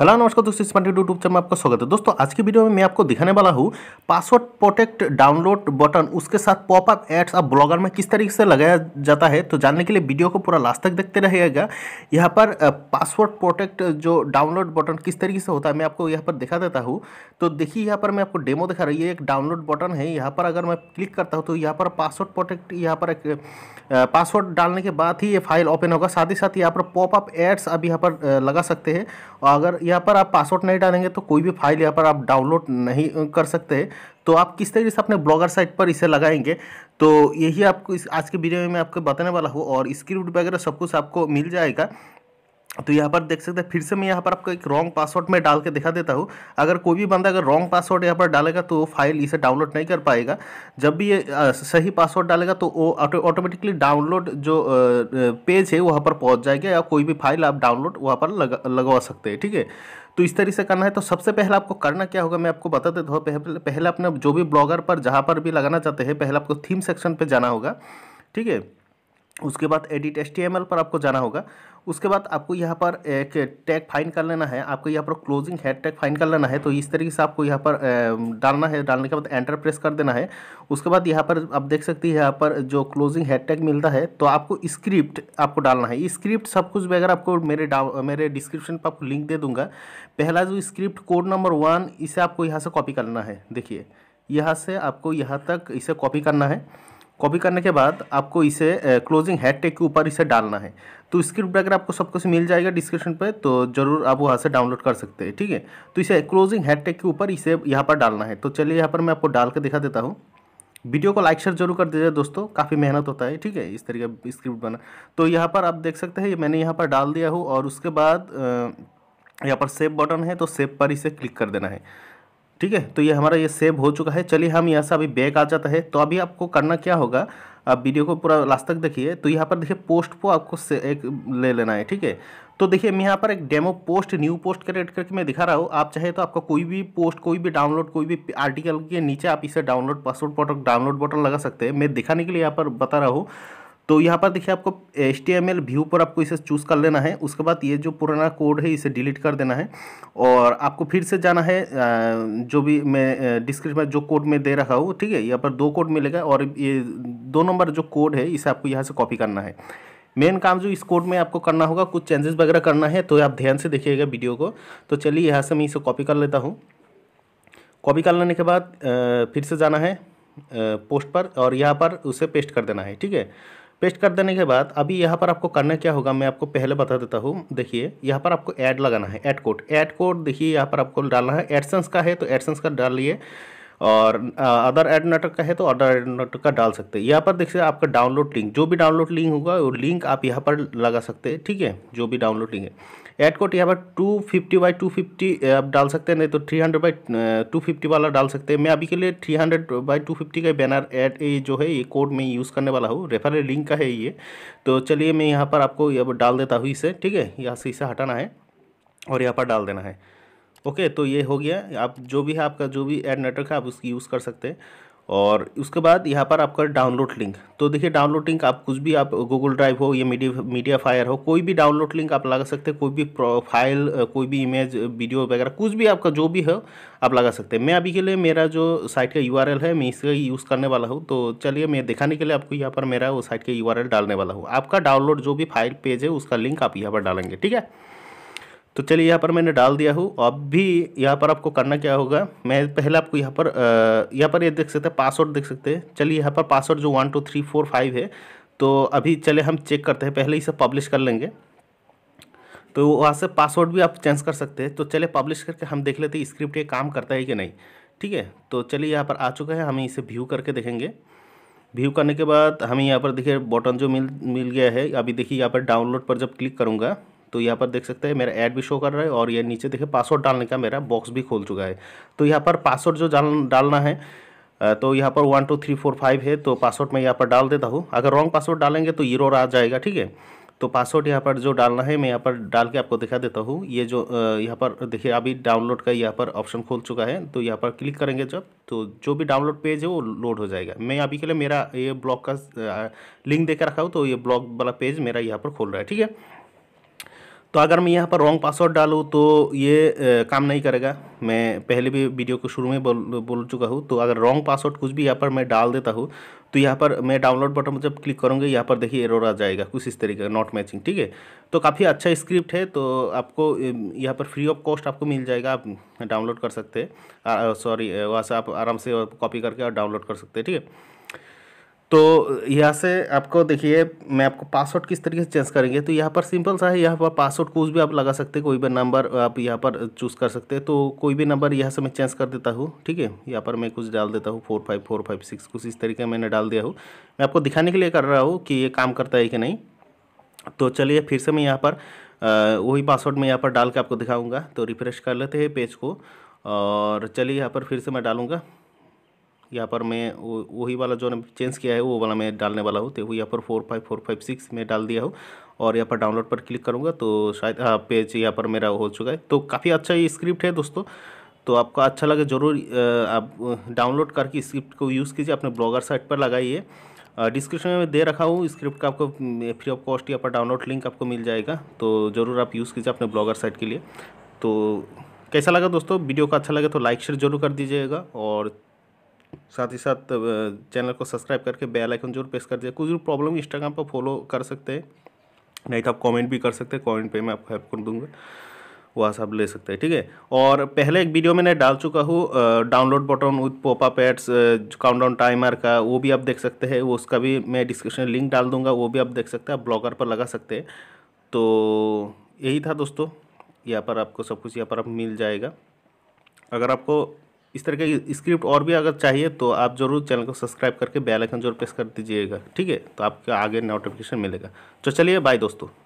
hello नमस्कार दोस्तों smart YouTube channel में आपका स्वागत है दोस्तों आज की वीडियो में मैं आपको दिखाने वाला हूँ पासवर्ड प्रोटेक्ट डाउनलोड बटन उसके साथ पॉपअप एड्स आप ब्लॉगर में किस तरीके से लगाया जाता है तो जानने के लिए वीडियो को पूरा लास्ट तक देखते रहिएगा यहाँ पर पासवर्ड प्रोटेक्ट जो डाउनलोड बटन किस तरीके से होता है मैं आपको यहाँ पर दिखा देता हूँ तो देखिए यहाँ पर मैं आपको डेमो दिखा रही है एक डाउनलोड बटन है यहाँ पर अगर मैं क्लिक करता हूँ तो यहाँ पर पासवर्ड प्रोटेक्ट यहाँ पर एक पासवर्ड डालने के बाद ही ये फाइल ओपन होगा साथ ही साथ यहाँ पर पॉपअप एड्स आप यहाँ पर लगा सकते हैं और अगर यहाँ पर आप पासवर्ड नहीं डालेंगे तो कोई भी फाइल यहाँ पर आप डाउनलोड नहीं कर सकते तो आप किस तरीके से अपने ब्लॉगर साइट पर इसे लगाएंगे तो यही आपको इस आज के वीडियो में मैं आपको बताने वाला हूँ और स्क्रिप्ट वगैरह सब कुछ आपको मिल जाएगा तो यहाँ पर देख सकते हैं फिर से मैं यहाँ पर आपको एक रॉन्ग पासवर्ड में डाल के दिखा देता हूँ अगर कोई भी बंदा अगर रॉन्ग पासवर्ड यहाँ पर डालेगा तो वो फाइल इसे डाउनलोड नहीं कर पाएगा जब भी ये सही पासवर्ड डालेगा तो वो ऑटोमेटिकली डाउनलोड जो पेज है वहाँ पर पहुँच जाएगा या कोई भी फाइल आप डाउनलोड वहाँ पर लगवा सकते हैं ठीक है तो इस तरीके से करना है तो सबसे पहले आपको करना क्या होगा मैं आपको बता देता हूँ पहले, पहले अपने जो भी ब्लॉगर पर जहाँ पर भी लगाना चाहते हैं पहले आपको थीम सेक्शन पर जाना होगा ठीक है उसके बाद एडिट एस पर आपको जाना होगा उसके बाद आपको यहाँ पर एक टैग फाइन कर लेना है आपको यहाँ पर क्लोजिंग हेड टैग फाइन कर लेना है तो इस तरीके से आपको यहाँ पर डालना है डालने के बाद एंटर प्रेस कर देना है उसके बाद यहाँ पर आप देख सकती है यहाँ पर जो क्लोजिंग हेड टैग मिलता है तो आपको स्क्रिप्ट आपको डालना है स्क्रिप्ट सब कुछ वगैरह आपको मेरे मेरे डिस्क्रिप्शन पर आपको लिंक दे दूंगा पहला जो स्क्रिप्ट कोड नंबर वन इसे आपको यहाँ से कॉपी करना है देखिए यहाँ से आपको यहाँ तक इसे कॉपी करना है कॉपी करने के बाद आपको इसे क्लोजिंग हेड टेक के ऊपर इसे डालना है तो स्क्रिप्ट अगर आपको सब कुछ मिल जाएगा डिस्क्रिप्शन पे तो जरूर आप वहाँ से डाउनलोड कर सकते हैं ठीक है तो इसे क्लोजिंग हेड टेक के ऊपर इसे यहाँ पर डालना है तो चलिए यहाँ पर मैं आपको डाल के दिखा देता हूँ वीडियो को लाइक शेयर जरूर कर दीजिए दोस्तों काफ़ी मेहनत होता है ठीक है इस तरीके स्क्रिप्ट बना तो यहाँ पर आप देख सकते हैं मैंने यहाँ पर डाल दिया हूँ और उसके बाद यहाँ पर सेव बटन है तो सेव पर इसे क्लिक कर देना है ठीक है तो ये हमारा ये सेव हो चुका है चलिए हम यहाँ से अभी बैक आ जाता है तो अभी आपको करना क्या होगा आप वीडियो को पूरा लास्ट तक देखिए तो यहाँ पर देखिए पोस्ट को आपको से एक ले लेना है ठीक है तो देखिए मैं यहाँ पर एक demo post new post create करके मैं दिखा रहा हूँ आप चाहे तो आपका कोई भी पोस्ट कोई भी डाउनलोड कोई भी आर्टिकल के नीचे आप इसे डाउनलोड पासवर्ड डाउनलोड बटन लगा सकते हैं मैं दिखाने के लिए यहाँ पर बता रहा हूँ तो यहाँ पर देखिए आपको H T M L view पर आपको इसे चूज़ कर लेना है उसके बाद ये जो पुराना कोड है इसे डिलीट कर देना है और आपको फिर से जाना है जो भी मैं डिस्क्रिप्शन में जो कोड में दे रखा हूँ ठीक है यहाँ पर दो कोड मिलेगा और ये दो नंबर जो कोड है इसे आपको यहाँ से कॉपी करना है मेन काम जो इस कोड में आपको करना होगा कुछ चेंजेस वगैरह करना है तो आप ध्यान से देखिएगा वीडियो को तो चलिए यहाँ से मैं इसे कॉपी कर लेता हूँ कॉपी कर लेने के बाद फिर से जाना है पोस्ट पर और यहाँ पर उसे पेस्ट कर देना है ठीक है पेस्ट कर देने के बाद अभी यहाँ पर आपको करना क्या होगा मैं आपको पहले बता देता हूँ देखिए यहाँ पर आपको ऐड लगाना है ऐड कोड ऐड कोड देखिए यहाँ पर आपको डालना है एडसेंस का है तो एडसेंस का डालिए और अदर एड नेटवर्क का है तो अदर एड नेटवर्क का डाल सकते हैं यहाँ पर देखिए आपका डाउनलोड लिंक जो भी डाउनलोड लिंक होगा वो लिंक आप यहाँ पर लगा सकते हैं ठीक है जो भी डाउनलोड लिंक है ऐड कोट यहाँ पर two fifty by two fifty आप डाल सकते हैं नहीं तो three hundred by two fifty वाला डाल सकते हैं मैं अभी के लिए three hundred by two fifty का बैनर ऐड जो है ये कोड में यूज़ करने वाला हूँ रेफरल लिंक का है ये तो चलिए मैं यहाँ पर आपको डाल देता हूँ इसे ठीक है यहाँ से इसे हटाना है और यहाँ पर डाल देना है ओके तो ये हो गया आप जो भी है आपका जो भी एड नेटवर्क है आप उसकी यूज़ कर सकते हैं और उसके बाद यहाँ पर आपका डाउनलोड लिंक तो देखिए डाउनलोड लिंक आप कुछ भी आप गूगल ड्राइव हो या मीडिया मीडिया फायर हो कोई भी डाउनलोड लिंक आप लगा सकते हैं कोई भी फाइल कोई भी इमेज वीडियो वगैरह कुछ भी आपका जो भी हो आप लगा सकते हैं मैं अभी के लिए मेरा जो साइट का यू है मैं इसका यूज़ करने वाला हूँ तो चलिए मैं दिखाने के लिए आपको यहाँ पर मेरा वो साइट का यू डालने वाला हूँ आपका डाउनलोड जो भी फाइल पेज है उसका लिंक आप यहाँ पर डालेंगे ठीक है तो चलिए यहाँ पर मैंने डाल दिया हूँ अब भी यहाँ पर आपको करना क्या होगा मैं पहले आपको यहाँ पर यहाँ पर ये यह देख सकते हैं पासवर्ड देख सकते हैं चलिए यहाँ पर पासवर्ड जो one two three four five है तो अभी चले हम चेक करते हैं पहले इसे पब्लिश कर लेंगे तो वहाँ से पासवर्ड भी आप चेंज कर सकते हैं तो चले पब्लिश करके हम देख लेते हैं स्क्रिप्ट ये काम करता है कि नहीं ठीक है तो चलिए यहाँ पर आ चुका है हमें इसे व्यू करके देखेंगे व्यू करने के बाद हमें यहाँ पर देखिए बटन जो मिल मिल गया है अभी देखिए यहाँ पर डाउनलोड पर जब क्लिक करूँगा तो यहाँ पर देख सकते हैं मेरा ऐड भी शो कर रहा है और ये नीचे देखिए पासवर्ड डालने का मेरा बॉक्स भी खोल चुका है तो यहाँ पर पासवर्ड जो डालना है तो यहाँ पर one two three four five है तो पासवर्ड मैं यहाँ पर डाल देता हूँ अगर रॉन्ग पासवर्ड डालेंगे तो ईरो आ जाएगा ठीक है तो पासवर्ड यहाँ पर जो डालना है मैं यहाँ पर डाल के आपको दिखा देता हूँ ये जो यहाँ पर देखिए अभी डाउनलोड का यहाँ पर ऑप्शन खोल चुका है तो यहाँ पर क्लिक करेंगे जब तो जो भी डाउनलोड पेज है वो लोड हो जाएगा मैं अभी के लिए मेरा ये ब्लॉग का लिंक देकर रखा हूँ तो ये ब्लॉग वाला पेज मेरा यहाँ पर खोल रहा है ठीक है तो अगर मैं यहाँ पर रॉन्ग पासवर्ड डालूँ तो ये आ, काम नहीं करेगा मैं पहले भी वीडियो को शुरू में बोल बोल चुका हूँ तो अगर रॉन्ग पासवर्ड कुछ भी यहाँ पर मैं डाल देता हूँ तो यहाँ पर मैं डाउनलोड बटन जब क्लिक करूँगा यहाँ पर देखिए एरर आ जाएगा कुछ इस तरीके का नॉट मैचिंग ठीक है तो काफ़ी अच्छा स्क्रिप्ट है तो आपको यहाँ पर फ्री ऑफ कॉस्ट आपको मिल जाएगा आप डाउनलोड कर सकते हैं सॉरी वहाँ से आप आराम से कॉपी करके और डाउनलोड कर सकते हैं ठीक है तो यहाँ से आपको देखिए मैं आपको पासवर्ड किस तरीके से चेंज करेंगे तो यहाँ पर सिंपल सा है यहाँ पर पासवर्ड कुछ भी आप लगा सकते हैं कोई भी नंबर आप यहाँ पर चूज़ कर सकते हैं तो कोई भी नंबर यहाँ से मैं चेंज कर देता हूँ ठीक है यहाँ पर मैं कुछ डाल देता हूँ four five four five six कुछ इस तरीके मैंने डाल दिया हूँ मैं आपको दिखाने के लिए कर रहा हूँ कि ये काम करता है कि नहीं तो चलिए फिर से मैं यहाँ पर वही पासवर्ड मैं यहाँ पर डाल के आपको दिखाऊँगा तो रिफ्रेश कर लेते हैं पेज को और चलिए यहाँ पर फिर से मैं डालूँगा यहाँ पर मैं वही वाला जो चेंज किया है वो वाला मैं डालने वाला हूँ तो यहाँ पर four five four five six में डाल दिया हूँ और यहाँ पर डाउनलोड पर क्लिक करूँगा तो शायद पेज हाँ, यहाँ पर मेरा हो चुका है तो काफ़ी अच्छा ये स्क्रिप्ट है दोस्तों तो आपको अच्छा लगे ज़रूर आप डाउनलोड करके स्क्रिप्ट को यूज़ कीजिए अपने ब्लॉगर साइट पर लगाइए डिस्क्रिप्शन में दे रखा हूँ स्क्रिप्ट का आपको फ्री ऑफ कॉस्ट यहाँ पर डाउनलोड लिंक आपको मिल जाएगा तो ज़रूर आप यूज़ कीजिए अपने ब्लॉगर साइट के लिए तो कैसा लगा दोस्तों वीडियो का अच्छा लगे तो लाइक शेयर जरूर कर दीजिएगा और साथ ही साथ चैनल को सब्सक्राइब करके बेल आइकन जरूर प्रेस कर दिया कुछ भी प्रॉब्लम इंस्टाग्राम पर फॉलो कर सकते हैं नहीं तो आप कमेंट भी कर सकते हैं कमेंट पे मैं आपको हेल्प कर दूंगा वहाँ से आप ले सकते हैं ठीक है और पहले एक वीडियो मैंने डाल चुका हूँ डाउनलोड बटन विथ पोपा पैड्स काउंटडाउन टाइमर का वो भी आप देख सकते हैं उसका भी मैं डिस्क्रिप्शन लिंक डाल दूंगा वो भी आप देख सकते हैं आप ब्लॉगर पर लगा सकते हैं तो यही था दोस्तों यहाँ पर आपको सब कुछ यहाँ पर आप मिल जाएगा अगर आपको इस तरह के स्क्रिप्ट और भी अगर चाहिए तो आप जरूर चैनल को सब्सक्राइब करके बेल आइकन जरूर प्रेस कर दीजिएगा ठीक है तो आपको आगे नोटिफिकेशन मिलेगा तो चलिए बाय दोस्तों